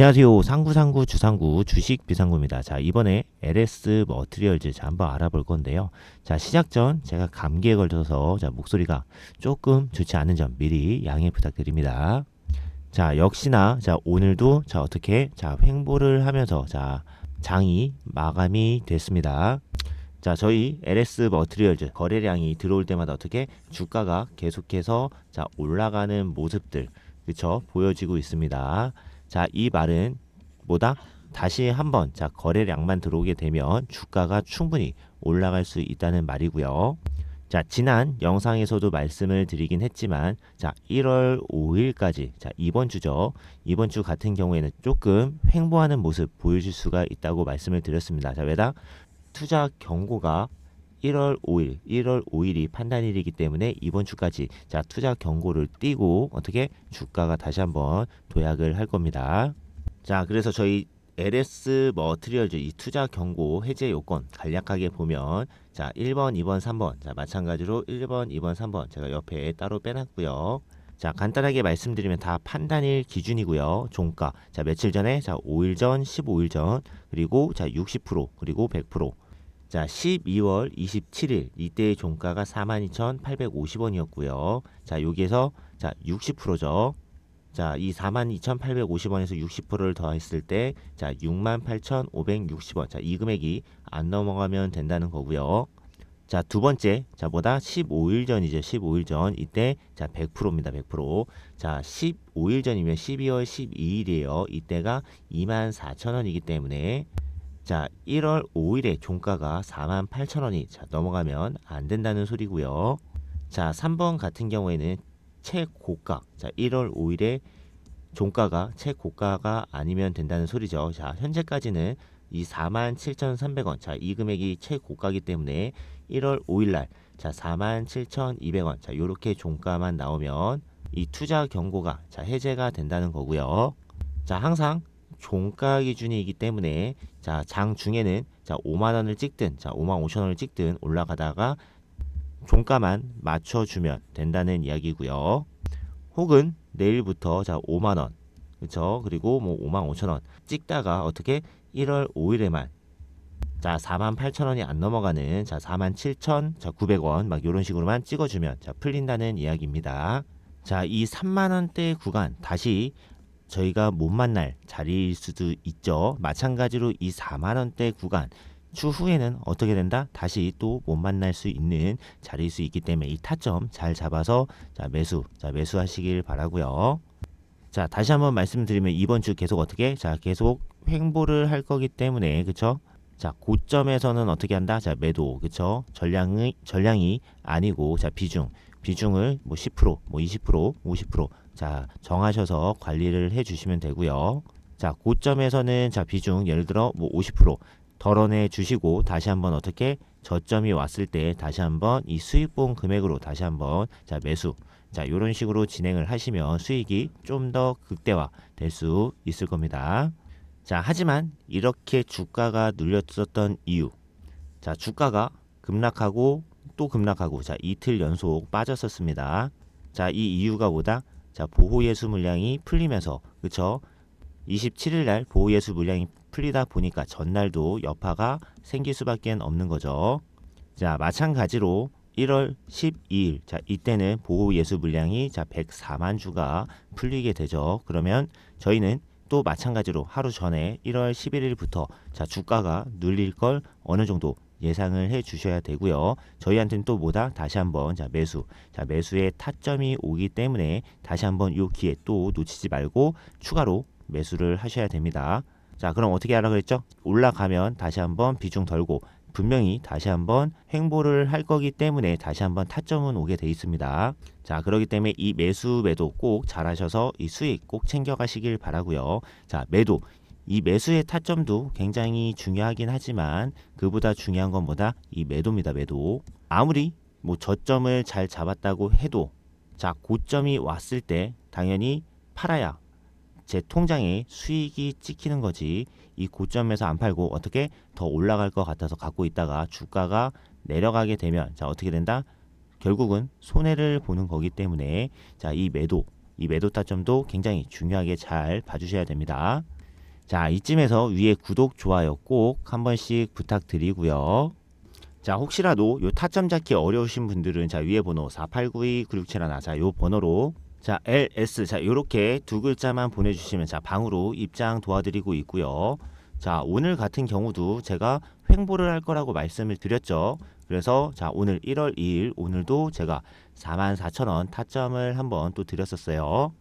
안녕하세요. 상구상구 주상구 주식 비상구입니다. 자, 이번에 LS 머트리얼즈 자, 한번 알아볼 건데요. 자, 시작 전 제가 감기에 걸려서 자, 목소리가 조금 좋지 않은 점 미리 양해 부탁드립니다. 자, 역시나 자, 오늘도 자, 어떻게 자, 횡보를 하면서 자, 장이 마감이 됐습니다. 자, 저희 LS 머트리얼즈 거래량이 들어올 때마다 어떻게 주가가 계속해서 자, 올라가는 모습들 그쵸 보여지고 있습니다. 자, 이 말은 뭐다? 다시 한번 자, 거래량만 들어오게 되면 주가가 충분히 올라갈 수 있다는 말이고요. 자, 지난 영상에서도 말씀을 드리긴 했지만 자, 1월 5일까지 자, 이번 주죠. 이번 주 같은 경우에는 조금 횡보하는 모습 보여줄 수가 있다고 말씀을 드렸습니다. 자, 왜다? 투자 경고가 1월 5일, 1월 5일이 판단일이기 때문에 이번 주까지 자 투자 경고를 띄고 어떻게 주가가 다시 한번 도약을 할 겁니다. 자 그래서 저희 LS 머트리얼즈 이 투자 경고 해제 요건 간략하게 보면 자 1번, 2번, 3번 자 마찬가지로 1번, 2번, 3번 제가 옆에 따로 빼놨고요. 자 간단하게 말씀드리면 다 판단일 기준이고요 종가 자 며칠 전에 자 5일 전 15일 전 그리고 자60% 그리고 100% 자, 12월 27일 이때의 종가가 42,850원이었고요. 자, 여기에서 자, 60%죠. 자, 이 42,850원에서 60%를 더했을 때 자, 68,560원. 자, 이 금액이 안 넘어가면 된다는 거고요. 자, 두 번째. 자보다 15일 전이죠. 15일 전. 이때 자, 100%입니다. 100%. 자, 15일 전이면 12월 12일이에요. 이때가 24,000원이기 때문에 자, 1월 5일에 종가가 48,000원이 자, 넘어가면 안 된다는 소리고요. 자, 3번 같은 경우에는 최고가. 자, 1월 5일에 종가가 최고가가 아니면 된다는 소리죠. 자, 현재까지는 이 47,300원. 자, 이 금액이 최고가기 때문에 1월 5일 날 자, 47,200원. 자, 요렇게 종가만 나오면 이 투자 경고가 자, 해제가 된다는 거고요. 자, 항상 종가 기준이기 때문에 자, 장 중에는 자, 5만 원을 찍든 자, 5만 5천 원을 찍든 올라가다가 종가만 맞춰 주면 된다는 이야기고요. 혹은 내일부터 자, 5만 원. 그렇죠? 그리고 뭐 5만 5천 원 찍다가 어떻게 1월 5일에만 자 4만 8천 원이 안 넘어가는 자 4만 7천 자 900원 막 이런 식으로만 찍어주면 자 풀린다는 이야기입니다. 자이 3만 원대 구간 다시 저희가 못 만날 자리일 수도 있죠. 마찬가지로 이 4만 원대 구간 추후에는 어떻게 된다? 다시 또 못 만날 수 있는 자리일 수 있기 때문에 이 타점 잘 잡아서 자 매수 자 매수하시길 바라고요. 자 다시 한번 말씀드리면 이번 주 계속 어떻게 자 계속 횡보를 할 거기 때문에 그쵸? 자 고점에서는 어떻게 한다? 자 매도 그쵸? 전량의 전량이 아니고 자 비중 비중을 뭐 10%, 뭐 20%, 50% 자, 정하셔서 관리를 해 주시면 되고요. 자, 고점에서는 자, 비중 예를 들어 뭐50% 덜어내 주시고 다시 한번 어떻게 저점이 왔을 때 다시 한번 이 수익본 금액으로 다시 한번 자, 매수 자, 요런 식으로 진행을 하시면 수익이 좀 더 극대화 될 수 있을 겁니다. 자, 하지만 이렇게 주가가 눌렸었던 이유. 자, 주가가 급락하고 또 급락하고 자, 이틀 연속 빠졌었습니다. 자, 이 이유가 뭐다? 자, 보호 예수 물량이 풀리면서 그쵸? 27일 날 보호 예수 물량이 풀리다 보니까 전날도 여파가 생길 수밖에 없는 거죠. 자, 마찬가지로 1월 12일 자 이때는 보호 예수 물량이 자 104만 주가 풀리게 되죠. 그러면 저희는 또 마찬가지로 하루 전에 1월 11일부터 자 주가가 눌릴 걸 어느 정도 예상을 해 주셔야 되고요. 저희한테는 또 뭐다? 다시 한번 자 매수. 자 매수의 타점이 오기 때문에 다시 한번 요 기회 또 놓치지 말고 추가로 매수를 하셔야 됩니다. 자 그럼 어떻게 하라 그랬죠? 올라가면 다시 한번 비중 덜고 분명히 다시 한번 횡보를 할 거기 때문에 다시 한번 타점은 오게 돼 있습니다. 자, 그러기 때문에 이 매수 매도 꼭 잘하셔서 이 수익 꼭 챙겨가시길 바라고요. 자, 매도 이 매수의 타점도 굉장히 중요하긴 하지만 그보다 중요한 건보다이 매도입니다. 매도. 아무리 뭐 저점을 잘 잡았다고 해도 자 고점이 왔을 때 당연히 팔아야 제 통장에 수익이 찍히는 거지 이 고점에서 안 팔고 어떻게 더 올라갈 것 같아서 갖고 있다가 주가가 내려가게 되면 자 어떻게 된다? 결국은 손해를 보는 거기 때문에 자 이 매도 이 매도 타점도 굉장히 중요하게 잘 봐주셔야 됩니다. 자, 이쯤에서 위에 구독, 좋아요 꼭 한 번씩 부탁드리고요. 자, 혹시라도 요 타점 잡기 어려우신 분들은 자, 위에 번호 4 8 9 2 9 6 7 1나 자, 요 번호로 자, LS 자, 요렇게 두 글자만 보내 주시면 자, 방으로 입장 도와드리고 있고요. 자, 오늘 같은 경우도 제가 횡보를 할 거라고 말씀을 드렸죠. 그래서 자, 오늘 1월 2일 오늘도 제가 44,000원 타점을 한번 또 드렸었어요.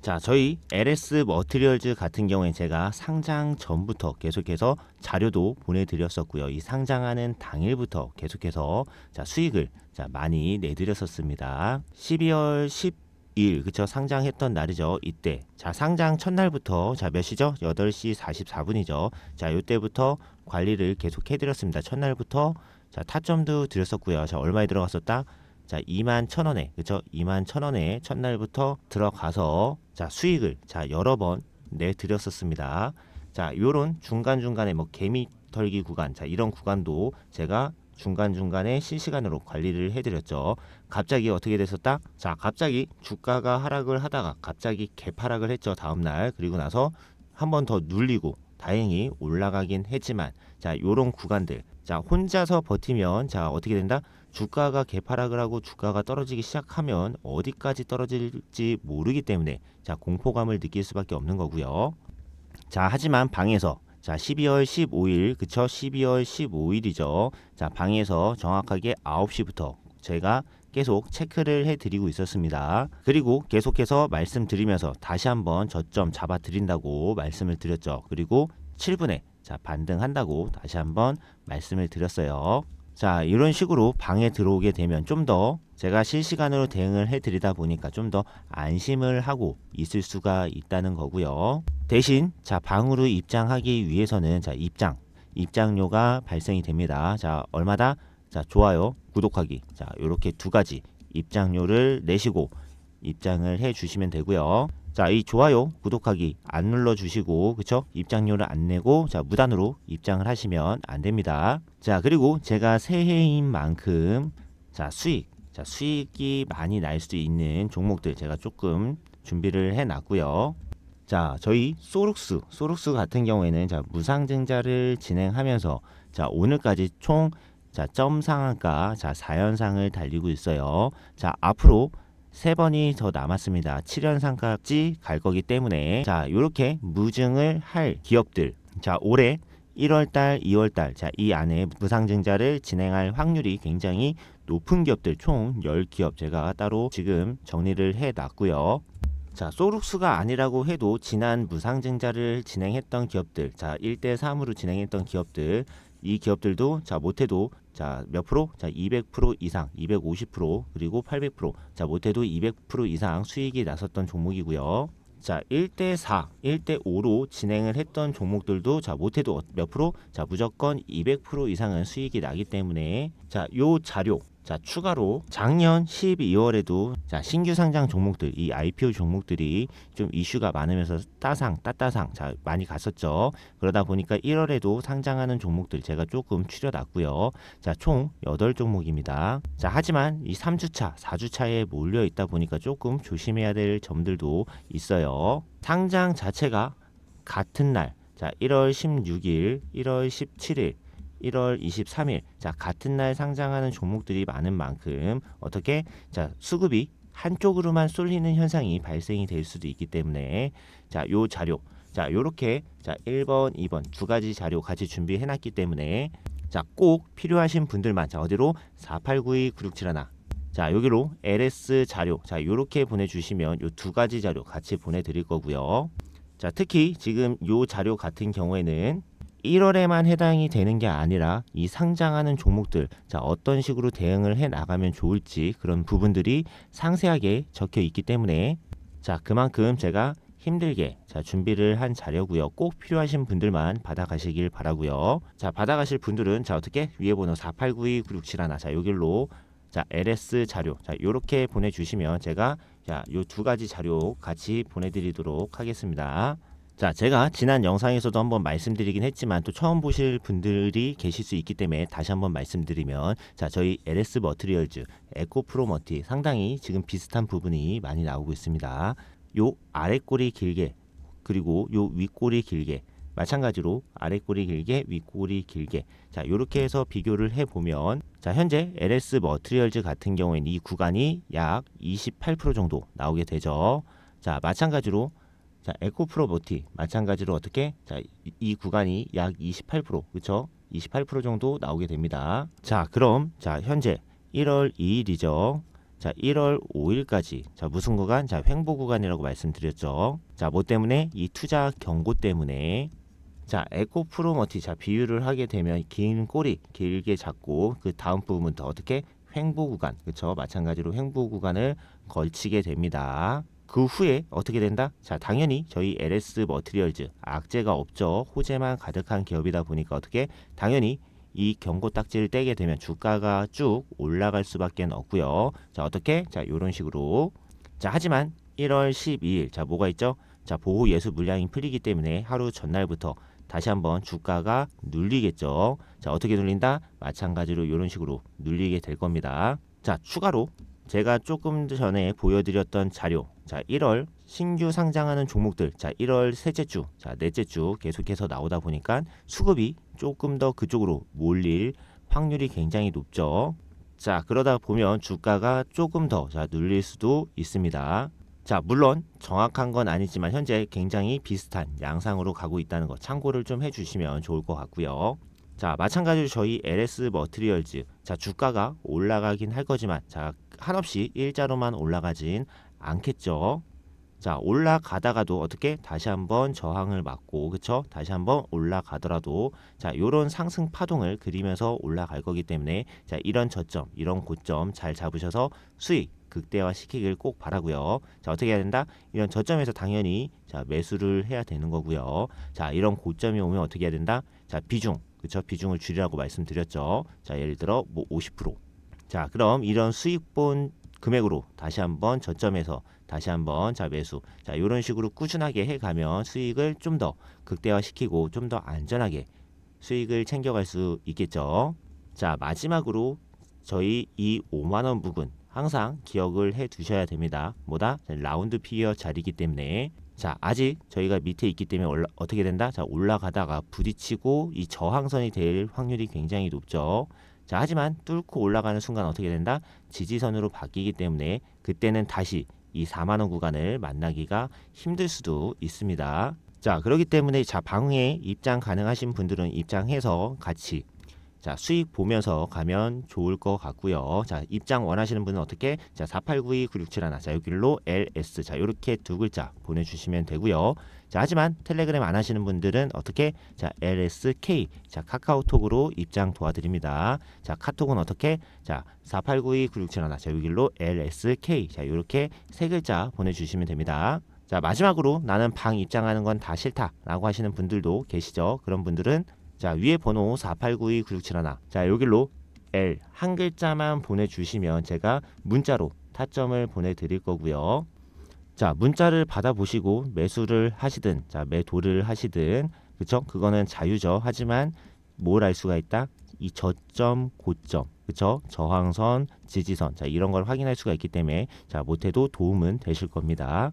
자, 저희 LS 머트리얼즈 같은 경우에 제가 상장 전부터 계속해서 자료도 보내드렸었고요. 이 상장하는 당일부터 계속해서 자, 수익을 자, 많이 내드렸었습니다. 12월 10일 그쵸 상장했던 날이죠 이때 자 상장 첫날부터 자 몇 시죠 8시 44분이죠 자 요때부터 관리를 계속 해드렸습니다 첫날부터 자 타점도 드렸었고요 자 얼마에 들어갔었다 자, 2만 0 원에, 그쵸? 2만 0 원에 첫날부터 들어가서 자, 수익을 자, 여러 번 내드렸었습니다. 자, 요런 중간중간에 뭐 개미 털기 구간, 자, 이런 구간도 제가 중간중간에 실시간으로 관리를 해드렸죠. 갑자기 어떻게 됐었다? 자, 갑자기 주가가 하락을 하다가 갑자기 개파락을 했죠. 다음날. 그리고 나서 한 번 더 눌리고 다행히 올라가긴 했지만 자, 요런 구간들. 자, 혼자서 버티면 자, 어떻게 된다? 주가가 개파락을 하고 주가가 떨어지기 시작하면 어디까지 떨어질지 모르기 때문에 자 공포감을 느낄 수밖에 없는 거고요. 자 하지만 방에서 자 12월 15일 그쵸 12월 15일이죠. 자 방에서 정확하게 9시부터 제가 계속 체크를 해드리고 있었습니다. 그리고 계속해서 말씀드리면서 다시 한번 저점 잡아드린다고 말씀을 드렸죠. 그리고 7분에 자 반등한다고 다시 한번 말씀을 드렸어요. 자 이런 식으로 방에 들어오게 되면 좀 더 제가 실시간으로 대응을 해드리다 보니까 좀 더 안심을 하고 있을 수가 있다는 거고요 대신 자 방으로 입장하기 위해서는 자 입장 입장료가 발생이 됩니다 자 얼마다 자 좋아요 구독하기 자 이렇게 두 가지 입장료를 내시고 입장을 해 주시면 되고요 자, 이 좋아요, 구독하기 안 눌러 주시고 그쵸? 입장료를 안 내고 자, 무단으로 입장을 하시면 안 됩니다. 자, 그리고 제가 새해인 만큼 자, 수익 자, 수익이 많이 날 수 있는 종목들 제가 조금 준비를 해 놨고요. 자, 저희 소룩스, 소룩스 같은 경우에는 자, 무상증자를 진행하면서 자, 오늘까지 총 자, 점 상한가 자, 4연상을 달리고 있어요. 자, 앞으로 세 번이 더 남았습니다. 7연상까지 갈 거기 때문에 자 이렇게 무증을 할 기업들 자 올해 1월달, 2월달 자이 안에 무상증자를 진행할 확률이 굉장히 높은 기업들 총 10기업 제가 따로 지금 정리를 해놨고요. 자, 소룩수가 아니라고 해도 지난 무상증자를 진행했던 기업들, 자, 1대 3으로 진행했던 기업들, 이 기업들도 자, 못해도 자, 몇 프로? 자, 200% 이상, 250% 그리고 800%. 자, 못해도 200% 이상 수익이 나섰던 종목이고요. 자, 1대 4, 1대 5로 진행을 했던 종목들도 자, 못해도 몇 프로? 자, 무조건 200% 이상은 수익이 나기 때문에 자, 요 자료 자, 추가로 작년 12월에도 자, 신규 상장 종목들, 이 IPO 종목들이 좀 이슈가 많으면서 따상, 따따상 자, 많이 갔었죠. 그러다 보니까 1월에도 상장하는 종목들 제가 조금 추려놨고요. 자, 총 8종목입니다. 자, 하지만 이 3주차, 4주차에 몰려 있다 보니까 조금 조심해야 될 점들도 있어요. 상장 자체가 같은 날, 자, 1월 16일, 1월 17일, 1월 23일 자 같은 날 상장하는 종목들이 많은 만큼 어떻게 자 수급이 한쪽으로만 쏠리는 현상이 발생이 될 수도 있기 때문에 자 요 자료 자 요렇게 자 1번 2번 두 가지 자료 같이 준비해 놨기 때문에 자 꼭 필요하신 분들만 자 어디로 4 8 9 2 9 6 7하자 여기로 LS 자료 자 요렇게 보내주시면 요 두 가지 자료 같이 보내드릴 거고요 자 특히 지금 요 자료 같은 경우에는 1월에만 해당이 되는 게 아니라 이 상장하는 종목들 자 어떤 식으로 대응을 해 나가면 좋을지 그런 부분들이 상세하게 적혀 있기 때문에 자 그만큼 제가 힘들게 자 준비를 한 자료고요. 꼭 필요하신 분들만 받아가시길 바라고요. 자 받아가실 분들은 자 어떻게 위에 번호 4892967하나 자 요길로 자 LS 자료 자 요렇게 보내주시면 제가 자요 두 가지 자료 같이 보내드리도록 하겠습니다. 자, 제가 지난 영상에서도 한번 말씀드리긴 했지만 또 처음 보실 분들이 계실 수 있기 때문에 다시 한번 말씀드리면 자, 저희 LS 머트리얼즈 에코 프로 머티 상당히 지금 비슷한 부분이 많이 나오고 있습니다. 요 아래 꼬리 길게 그리고 요윗 꼬리 길게 마찬가지로 아래 꼬리 길게 윗 꼬리 길게 자요렇게 해서 비교를 해보면 자 현재 LS 머트리얼즈 같은 경우에는 이 구간이 약 28% 정도 나오게 되죠 자 마찬가지로 자, 에코프로모티 마찬가지로 어떻게 자, 이, 구간이 약 28% 그렇죠? 28% 정도 나오게 됩니다. 자, 그럼 자, 현재 1월 2일이죠. 자, 1월 5일까지 자, 무슨 구간? 자, 횡보 구간이라고 말씀드렸죠. 자, 뭐 때문에 이 투자 경고 때문에 자, 에코프로모티 자, 비유를 하게 되면 긴 꼬리 길게 잡고 그 다음 부분부터 어떻게 횡보 구간. 그렇죠? 마찬가지로 횡보 구간을 걸치게 됩니다. 그 후에 어떻게 된다? 자, 당연히 저희 LS 머트리얼즈 악재가 없죠. 호재만 가득한 기업이다 보니까 어떻게 당연히 이 경고 딱지를 떼게 되면 주가가 쭉 올라갈 수밖에 없고요. 자, 어떻게? 자, 이런 식으로. 자, 하지만 1월 12일 자, 뭐가 있죠? 자, 보호 예수 물량이 풀리기 때문에 하루 전날부터 다시 한번 주가가 눌리겠죠. 자, 어떻게 눌린다? 마찬가지로 이런 식으로 눌리게 될 겁니다. 자, 추가로 제가 조금 전에 보여드렸던 자료 자 1월 신규 상장하는 종목들 자 1월 셋째 주, 자 넷째 주 계속해서 나오다 보니까 수급이 조금 더 그쪽으로 몰릴 확률이 굉장히 높죠. 자 그러다 보면 주가가 조금 더 자, 눌릴 수도 있습니다. 자 물론 정확한 건 아니지만 현재 굉장히 비슷한 양상으로 가고 있다는 거 참고를 좀 해주시면 좋을 것 같고요. 자 마찬가지로 저희 LS 머트리얼즈 자 주가가 올라가긴 할 거지만 자 한없이 일자로만 올라가진 않겠죠. 자 올라가다가도 어떻게 다시 한번 저항을 맞고 그쵸 다시 한번 올라가더라도 자 요런 상승 파동을 그리면서 올라갈 거기 때문에 자 이런 저점 이런 고점 잘 잡으셔서 수익 극대화 시키길 꼭 바라고요 자 어떻게 해야 된다 이런 저점에서 당연히 자 매수를 해야 되는 거고요 자 이런 고점이 오면 어떻게 해야 된다 자 비중 그쵸 비중을 줄이라고 말씀드렸죠 자 예를 들어 뭐50% 자, 그럼 이런 수익본 금액으로 다시 한번 저점에서 다시 한번 자 매수 자 이런 식으로 꾸준하게 해가면 수익을 좀 더 극대화시키고 좀 더 안전하게 수익을 챙겨갈 수 있겠죠 자 마지막으로 저희 이 5만원 부근 항상 기억을 해 두셔야 됩니다 뭐다 라운드 피겨 자리이기 때문에 자 아직 저희가 밑에 있기 때문에 올라, 어떻게 된다 자 올라가다가 부딪히고 이 저항선이 될 확률이 굉장히 높죠 자, 하지만 뚫고 올라가는 순간 어떻게 된다? 지지선으로 바뀌기 때문에 그때는 다시 이 4만 원 구간을 만나기가 힘들 수도 있습니다. 자, 그렇기 때문에 자, 방에 입장 가능하신 분들은 입장해서 같이 자, 수익 보면서 가면 좋을 것 같고요. 자, 입장 원하시는 분은 어떻게? 자, 4892967 하나. 자, 여기로 LS. 자, 이렇게 두 글자 보내 주시면 되고요. 자, 하지만 텔레그램 안 하시는 분들은 어떻게 자 LSK 자 카카오톡으로 입장 도와드립니다. 자 카톡은 어떻게 자 4 8 9 2 9 6 7 1자 여기로 LSK 자 이렇게 세 글자 보내주시면 됩니다. 자 마지막으로 나는 방 입장하는 건 다 싫다라고 하시는 분들도 계시죠. 그런 분들은 자 위에 번호 4 8 9 2 9 6 7 1자 여기로 L 한 글자만 보내주시면 제가 문자로 타점을 보내드릴 거고요. 자, 문자를 받아보시고 매수를 하시든, 자, 매도를 하시든, 그쵸? 그거는 자유죠. 하지만 뭘 알 수가 있다? 이 저점, 고점, 그쵸? 저항선, 지지선, 자, 이런 걸 확인할 수가 있기 때문에, 자, 못해도 도움은 되실 겁니다.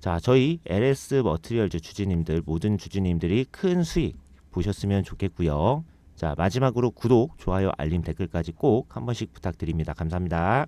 자, 저희 LS 머트리얼즈 주주님들, 모든 주주님들이 큰 수익 보셨으면 좋겠고요. 자, 마지막으로 구독, 좋아요, 알림, 댓글까지 꼭 한 번씩 부탁드립니다. 감사합니다.